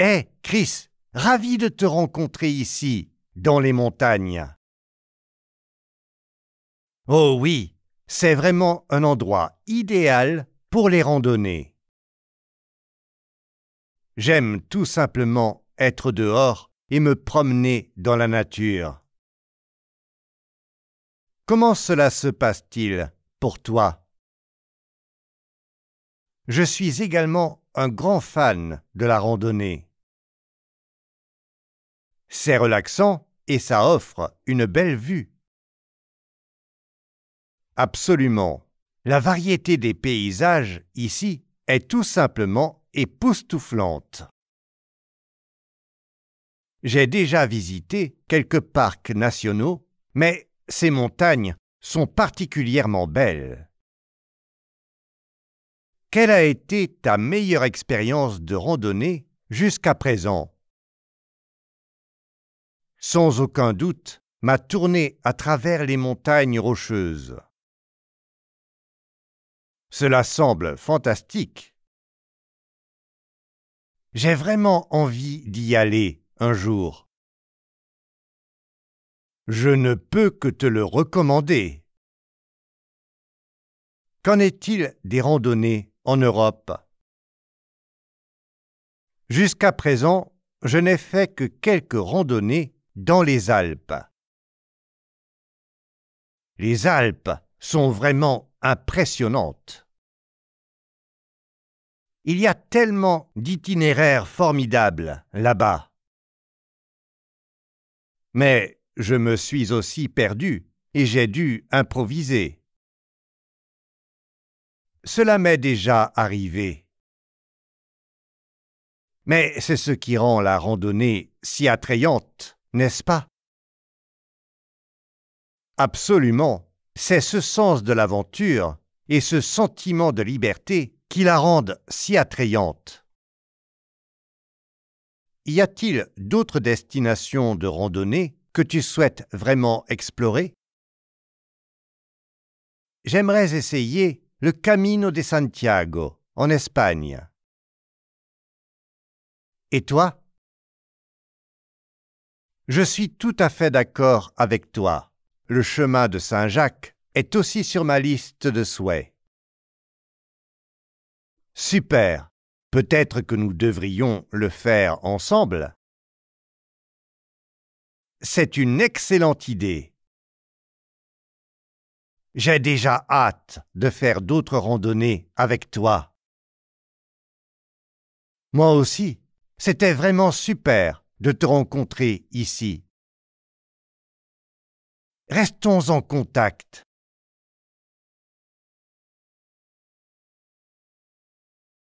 Eh Chris, ravi de te rencontrer ici, dans les montagnes. Oh oui, c'est vraiment un endroit idéal pour les randonnées. J'aime tout simplement être dehors et me promener dans la nature. Comment cela se passe-t-il pour toi Je suis également un grand fan de la randonnée. C'est relaxant et ça offre une belle vue. Absolument. La variété des paysages ici est tout simplement époustouflante. J'ai déjà visité quelques parcs nationaux, mais ces montagnes sont particulièrement belles. Quelle a été ta meilleure expérience de randonnée jusqu'à présent sans aucun doute, m'a tourné à travers les montagnes rocheuses. Cela semble fantastique. J'ai vraiment envie d'y aller un jour. Je ne peux que te le recommander. Qu'en est-il des randonnées en Europe Jusqu'à présent, je n'ai fait que quelques randonnées dans les Alpes. Les Alpes sont vraiment impressionnantes. Il y a tellement d'itinéraires formidables là-bas. Mais je me suis aussi perdu et j'ai dû improviser. Cela m'est déjà arrivé. Mais c'est ce qui rend la randonnée si attrayante n'est-ce pas Absolument. C'est ce sens de l'aventure et ce sentiment de liberté qui la rendent si attrayante. Y a-t-il d'autres destinations de randonnée que tu souhaites vraiment explorer J'aimerais essayer le Camino de Santiago en Espagne. Et toi je suis tout à fait d'accord avec toi. Le chemin de Saint-Jacques est aussi sur ma liste de souhaits. Super. Peut-être que nous devrions le faire ensemble. C'est une excellente idée. J'ai déjà hâte de faire d'autres randonnées avec toi. Moi aussi. C'était vraiment super de te rencontrer ici. Restons en contact.